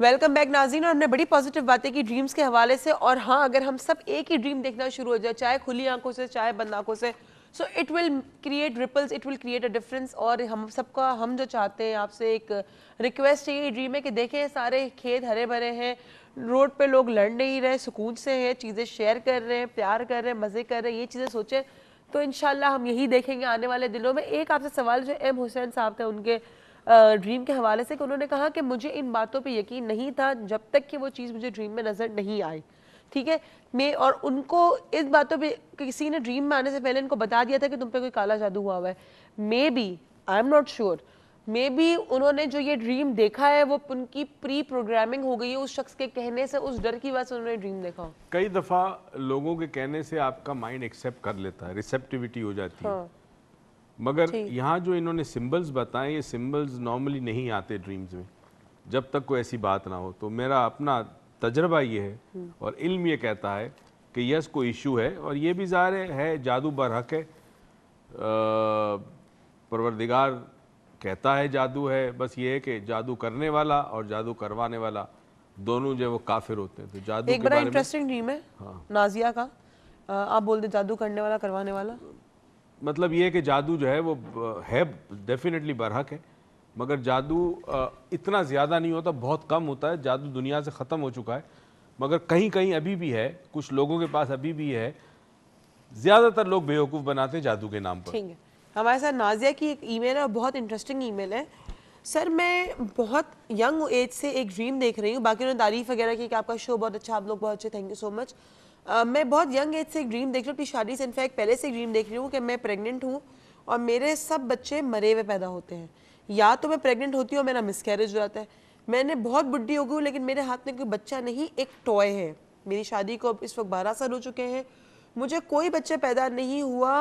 Welcome back नाजीन और हमने बड़ी पॉजिटिव बातें की ड्रीम्स के हवाले से और हाँ अगर हम सब एक ही ड्रीम देखना शुरू हो जाए चाहे खुली आंखों से चाहे बंद आंखों से so it will create ripples it will create a difference और हम सबका हम जो चाहते हैं आपसे एक रिक्वेस्ट है ये ड्रीम है कि देखें सारे खेत हरे भरे हैं रोड पे लोग लड़ नहीं रहे सुकून से हैं चीज़ें शेयर कर रहे हैं प्यार कर रहे हैं मज़े कर रहे हैं ये चीज़ें सोचें तो इन हम यही देखेंगे आने वाले दिनों में एक आपसे सवाल जो एम हुसैन साहब थे उनके ड्रीम के हवाले से कि उन्होंने कहा कि मुझे इन बातों पे यकीन नहीं था जब तक कि वो चीज़ मुझे ड्रीम में नज़र नहीं आई ठीक है मैं और उनको इस बातों पे किसी ने ड्रीम में आने से पहले इनको बता दिया था कि तुम पे कोई काला जादू हुआ हुआ है maybe I am not sure maybe उन्होंने जो ये ड्रीम देखा है वो उनकी प्री प्रोग्रामिंग हो गई है उस शख्स के कहने से उस डर की वजह से उन्होंने ड्रीम देखा कई दफ़ा लोगों के कहने से आपका माइंड एक्सेप्ट कर लेता है रिसेप्टिविटी हो जाती हाँ. है मगर यहाँ जो इन्होंने सिंबल्स बताए ये सिंबल्स नॉर्मली नहीं आते ड्रीम्स में जब तक कोई ऐसी बात ना हो तो मेरा अपना तजर्बा ये है हम्म। और इल्म ये कहता है कि यस कोई इशू है और ये भी ज़ाहिर है जादू बरहक है परवरदिगार कहता है जादू है बस ये है कि जादू करने वाला और जादू करवाने वाला दोनों जो वो काफिर होते हैं तो जादू एक बड़ा इंटरेस्टिंग ड्रीम है हाँ। नाजिया का आप बोल दे जादू करने वाला करवाने वाला मतलब ये कि जादू जो है वो है डेफिनेटली बरहक है मगर जादू इतना ज़्यादा नहीं होता बहुत कम होता है जादू दुनिया से ख़त्म हो चुका है मगर कहीं कहीं अभी भी है कुछ लोगों के पास अभी भी है ज़्यादातर लोग बेवकूफ़ बनाते हैं जादू के नाम पर ठीक है हमारे साथ नाजिया की एक ईमेल है और बहुत इंटरेस्टिंग ईमेल है सर मैं बहुत यंग एज से एक ड्रीम देख रही हूँ बाकी उन्होंने तारीफ़ वगैरह की कि आपका शो बहुत अच्छा आप लोग बहुत अच्छे थैंक यू सो मच मैं बहुत यंग एज से एक ड्रीम देख रही हूँ अपनी शादी से इनफैक्ट पहले से ड्रीम देख रही हूँ कि मैं प्रेग्नेंट हूँ और मेरे सब बच्चे मरे हुए पैदा होते हैं या तो मैं प्रेग्नेंट होती हूँ मेरा मिसकैरेज हो जाता है मैंने बहुत बुढ़ी हो गई लेकिन मेरे हाथ में कोई बच्चा नहीं एक टॉय है मेरी शादी को अब इस वक्त बारह साल हो चुके हैं मुझे कोई बच्चा पैदा नहीं हुआ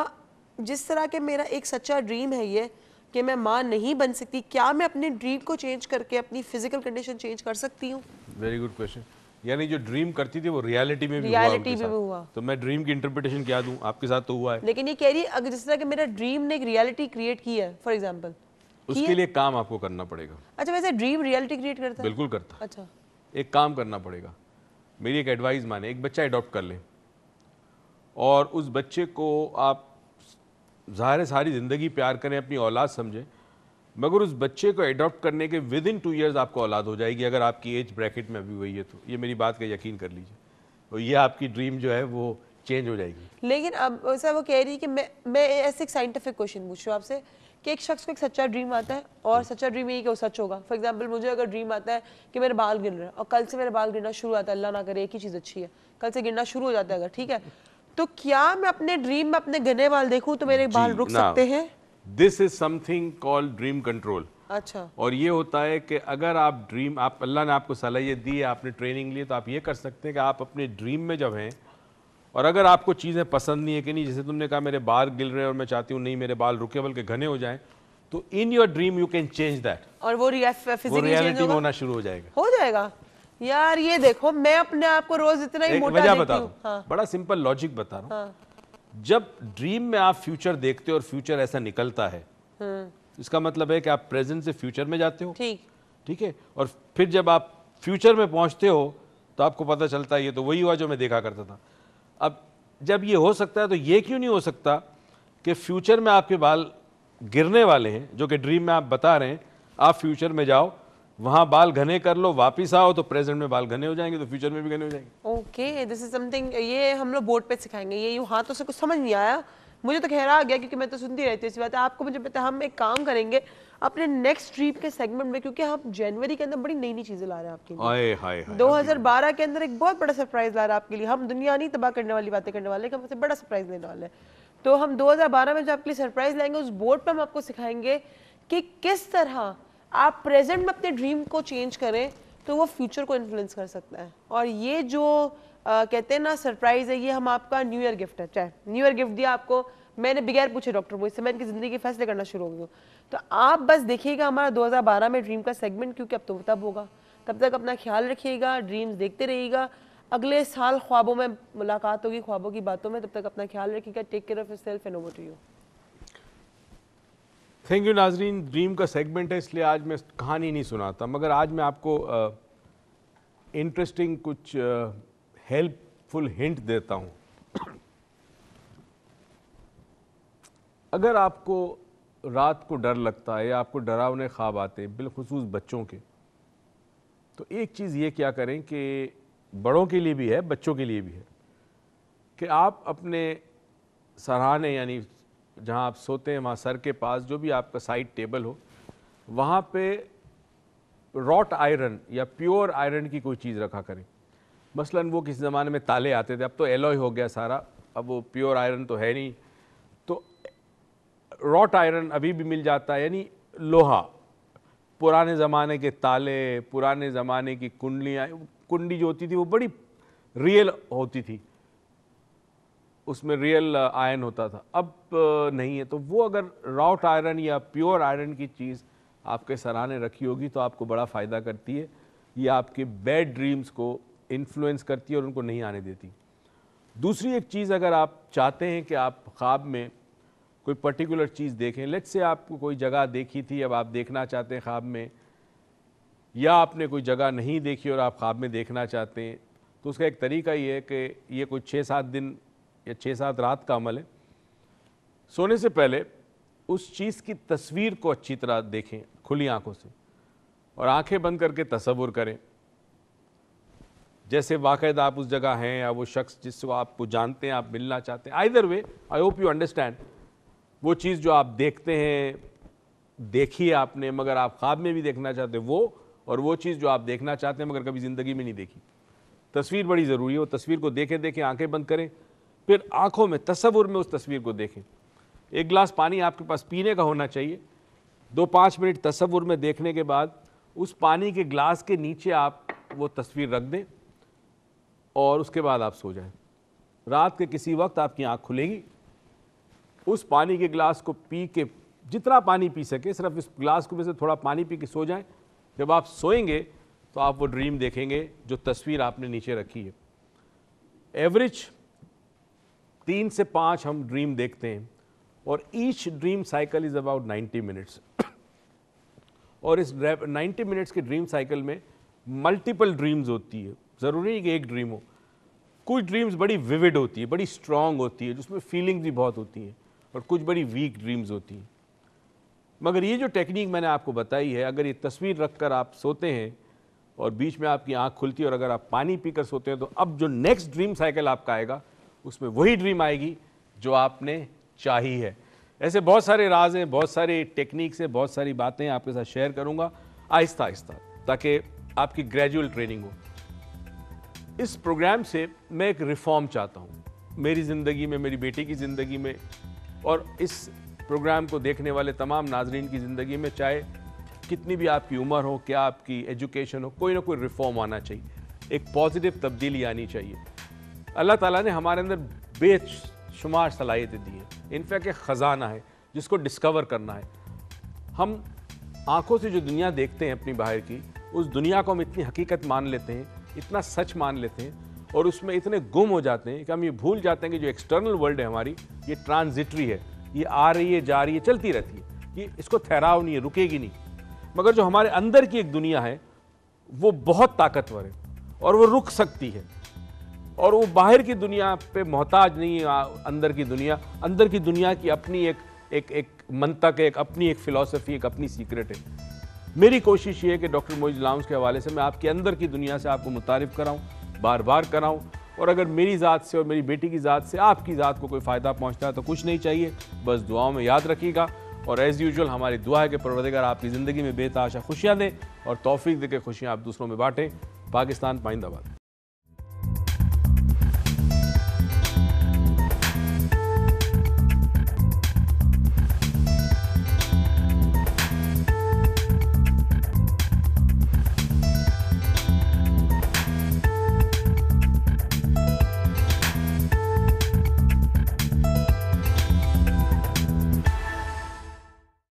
जिस तरह के मेरा एक सच्चा ड्रीम है ये कि मैं माँ नहीं बन सकती क्या मैं अपने ड्रीम को चेंज करके अपनी फिजिकल कंडीशन चेंज कर सकती हूँ वेरी गुड क्वेश्चन यानी जो ड्रीम करती थी वो रियलिटी में भी रियलिटी में भी हुआ तो मैं ड्रीम की इंटरप्रिटेशन क्या दूं आपके साथ तो हुआ है लेकिन ये कह रही है अगर जिस तरह कि मेरा ड्रीम ने एक रियलिटी क्रिएट की है फॉर एग्जांपल उसके लिए काम आपको करना पड़ेगा अच्छा वैसे ड्रीम रियलिटी क्रिएट करता है बिल्कुल करता अच्छा एक काम करना पड़ेगा मेरी एक एडवाइस माने एक बच्चा अडॉप्ट कर ले और उस बच्चे को आप ज़ाहिर सारी ज़िंदगी प्यार करें अपनी औलाद समझें मगर उस बच्चे को एडॉप्ट करने के विद इन टू ईयर्स आपको औलाद हो जाएगी अगर आपकी एज ब्रैकेट में अभी वही है तो ये मेरी बात का यकीन कर लीजिए और ये आपकी ड्रीम जो है वो चेंज हो जाएगी लेकिन अब सर वो कह रही है कि मैं मैं ऐसे एक साइंटिफिक क्वेश्चन पूछ रहा हूँ आपसे कि एक शख्स को एक सच्चा ड्रीम आता है और हम्म। सच्चा ड्रीम यही कि वो सच होगा फॉर एग्जाम्पल मुझे अगर ड्रीम आता है कि मेरे बाल गिर रहे हैं और कल से मेरे बाल गिरना शुरू आता है अल्लाह ना करे एक ही चीज़ अच्छी है कल से गिरना शुरू हो जाता है अगर ठीक है तो क्या मैं अपने ड्रीम में अपने गने बाल देखूँ तो मेरे बाल रुक सकते हैं this is something called dream control अच्छा और ये होता है कि अगर आप ड्रीम आप अल्लाह ने आपको सलाहियत दी है आपने ट्रेनिंग ली तो आप ये कर सकते हैं कि आप अपने ड्रीम में जब हैं और अगर आपको चीज़ें पसंद नहीं है कि नहीं जैसे तुमने कहा मेरे बाल गिर रहे हैं और मैं चाहती हूँ नहीं मेरे बाल रुके बल्कि घने हो जाएं तो in your dream you can change that और वो रियलिटी में होना शुरू हो जाएगा हो जाएगा यार ये देखो मैं अपने आप को रोज इतना ही मोटा बता हाँ। बड़ा सिंपल लॉजिक बता रहा हूँ हाँ। जब ड्रीम में आप फ्यूचर देखते हो और फ्यूचर ऐसा निकलता है हाँ। इसका मतलब है कि आप प्रेजेंट से फ्यूचर में जाते हो ठीक ठीक है और फिर जब आप फ्यूचर में पहुंचते हो तो आपको पता चलता है ये तो वही हुआ जो मैं देखा करता था अब जब ये हो सकता है तो ये क्यों नहीं हो सकता कि फ्यूचर में आपके बाल गिरने वाले हैं जो कि ड्रीम में आप बता रहे हैं आप फ्यूचर में जाओ वहाँ बाल घने कर लो वापिस आओ तो प्रेजेंट में बाल घने हो जाएंगे तो फ्यूचर में भी घने हो जाएंगे ओके दिस इज समथिंग ये हम लोग बोर्ड पे सिखाएंगे ये यूँ हाथों से कुछ समझ नहीं आया मुझे तो खेरा आ गया क्योंकि मैं तो सुनती रहती हूँ इसी बात आपको मुझे पता हम एक काम करेंगे अपने नेक्स्ट ट्रीप के सेगमेंट में क्योंकि आप जनवरी के अंदर बड़ी नई नई चीजें ला रहे हैं आपके लिए हाय हाय 2012 के अंदर एक बहुत बड़ा सरप्राइज ला रहा है आपके लिए हम दुनिया नहीं तबाह करने वाली बातें करने वाले हैं हमसे बड़ा सरप्राइज देने वाले हैं तो हम 2012 में जो आपके लिए सरप्राइज लाएंगे उस बोर्ड पर हम आपको सिखाएंगे कि किस तरह आप प्रेजेंट में अपने ड्रीम को चेंज करें तो वो फ्यूचर को इन्फ्लुएंस कर सकता है और ये जो आ, कहते हैं ना सरप्राइज है ये हम आपका न्यू ईयर गिफ्ट है चाहे न्यू ईयर गिफ्ट दिया आपको मैंने बगैर पूछे डॉक्टर इससे मैं इनकी ज़िंदगी के फैसले करना शुरू हो गई तो आप बस देखिएगा हमारा 2012 में ड्रीम का सेगमेंट क्योंकि अब तो तब होगा तब तक अपना ख्याल रखिएगा ड्रीम्स देखते रहिएगा अगले साल ख्वाबों में मुलाकात होगी ख्वाबों की बातों में तब तक अपना ख्याल रखिएगा take care of your self and over to you thank you नाजरीन ड्रीम का सेगमेंट है इसलिए आज मैं कहानी नहीं सुनाता मगर आज मैं आपको इंटरेस्टिंग कुछ हेल्पफुल हिंट देता हूँ अगर आपको रात को डर लगता है या आपको डरावने ख्वाब आते हैं बिलखसूस बच्चों के तो एक चीज़ ये क्या करें कि बड़ों के लिए भी है बच्चों के लिए भी है कि आप अपने सराहने यानी जहाँ आप सोते हैं वहाँ सर के पास जो भी आपका साइड टेबल हो वहाँ पे रॉट आयरन या प्योर आयरन की कोई चीज़ रखा करें मसलन वो किसी ज़माने में ताले आते थे अब तो एलोय हो गया सारा अब वो प्योर आयरन तो है नहीं तो रॉट आयरन अभी भी मिल जाता है यानी लोहा पुराने ज़माने के ताले पुराने ज़माने की कुंडलियाँ कुंडी जो होती थी वो बड़ी रियल होती थी उसमें रियल आयरन uh, होता था अब uh, नहीं है तो वो अगर रॉट आयरन या प्योर आयरन की चीज़ आपके सराहने रखी होगी तो आपको बड़ा फ़ायदा करती है ये आपके बैड ड्रीम्स को इन्फ्लुएंस करती है और उनको नहीं आने देती दूसरी एक चीज़ अगर आप चाहते हैं कि आप ख्वाब में कोई पर्टिकुलर चीज़ देखें लेट से आपको कोई जगह देखी थी अब आप देखना चाहते हैं ख्वाब में या आपने कोई जगह नहीं देखी और आप ख्वाब में देखना चाहते हैं तो उसका एक तरीका ये है कि ये कुछ छः सात दिन या छः सात रात का अमल है सोने से पहले उस चीज़ की तस्वीर को अच्छी तरह देखें खुली आंखों से और आंखें बंद करके तस्वुर करें जैसे वाकद आप उस जगह हैं या वो शख्स जिसको आपको जानते हैं आप मिलना चाहते हैं either way I hope you understand वो चीज़ जो आप देखते हैं देखी है आपने मगर आप ख्वाब में भी देखना चाहते हैं वो और वो चीज़ जो आप देखना चाहते हैं मगर कभी ज़िंदगी में नहीं देखी तस्वीर बड़ी ज़रूरी है वो तस्वीर को देखें देखें आंखें बंद करें फिर आंखों में तस्वुर में उस तस्वीर को देखें एक गिलास पानी आपके पास पीने का होना चाहिए दो पाँच मिनट तस्वुर में देखने के बाद उस पानी के गिलास के नीचे आप वो तस्वीर रख दें और उसके बाद आप सो जाएं रात के किसी वक्त आपकी आंख खुलेगी उस पानी के गिलास को पी के जितना पानी पी सके सिर्फ इस गिलास को वैसे से थोड़ा पानी पी के सो जाएं जब आप सोएंगे तो आप वो ड्रीम देखेंगे जो तस्वीर आपने नीचे रखी है एवरेज तीन से पाँच हम ड्रीम देखते हैं और each dream cycle is about 90 minutes और इस 90 मिनट्स के ड्रीम साइकिल में मल्टीपल ड्रीम्स होती है ज़रूरी नहीं कि एक ड्रीम हो कुछ ड्रीम्स बड़ी विविड होती है बड़ी स्ट्रांग होती है जिसमें फीलिंग्स भी बहुत होती हैं और कुछ बड़ी वीक ड्रीम्स होती हैं मगर ये जो टेक्निक मैंने आपको बताई है अगर ये तस्वीर रख कर आप सोते हैं और बीच में आपकी आँख खुलती है और अगर आप पानी पीकर सोते हैं तो अब जो नेक्स्ट ड्रीम साइकिल आपका आएगा उसमें वही ड्रीम आएगी जो आपने चाही है ऐसे बहुत सारे राज हैं बहुत सारे टेक्निक्स हैं बहुत सारी बातें आपके साथ शेयर करूंगा आहिस्ता आहिस्ता ताकि आपकी ग्रेजुअल ट्रेनिंग हो इस प्रोग्राम से मैं एक रिफॉर्म चाहता हूँ मेरी ज़िंदगी में मेरी बेटी की ज़िंदगी में और इस प्रोग्राम को देखने वाले तमाम नाजरीन की ज़िंदगी में चाहे कितनी भी आपकी उम्र हो क्या आपकी एजुकेशन हो कोई ना कोई रिफॉर्म आना चाहिए एक पॉजिटिव तब्दीली आनी चाहिए अल्लाह ताला ने हमारे अंदर बेशुमार सलाहियतें दी हैं इनफैक्ट एक ख़जाना है जिसको डिस्कवर करना है हम आँखों से जो दुनिया देखते हैं अपनी बाहर की उस दुनिया को हम इतनी हकीकत मान लेते हैं इतना सच मान लेते हैं और उसमें इतने गुम हो जाते हैं कि हम ये भूल जाते हैं कि जो एक्सटर्नल वर्ल्ड है हमारी ये ट्रांजिटरी है ये आ रही है जा रही है चलती रहती है ये इसको ठहराव नहीं है रुकेगी नहीं मगर जो हमारे अंदर की एक दुनिया है वो बहुत ताकतवर है और वो रुक सकती है और वो बाहर की दुनिया पे मोहताज नहीं है अंदर की दुनिया अंदर की दुनिया की अपनी एक एक एक मनतक एक अपनी एक फिलॉसफी एक अपनी सीक्रेट है मेरी कोशिश ये है कि डॉक्टर मोइज लाउंस के हवाले से मैं आपके अंदर की दुनिया से आपको मुतारफ़ कराऊँ बार बार कराऊँ और अगर मेरी ज़ात से और मेरी बेटी की ज़ात से आपकी ज़ात को कोई फ़ायदा पहुँचता है तो कुछ नहीं चाहिए बस दुआओं में याद रखिएगा और एज़ यूजल हमारी दुआ है कि परवरदिगार आपकी ज़िंदगी में बेताशा खुशियाँ दें और तोफ़ी दे के खुशियाँ आप दूसरों में बाँटें पाकिस्तान पाइंदाबाद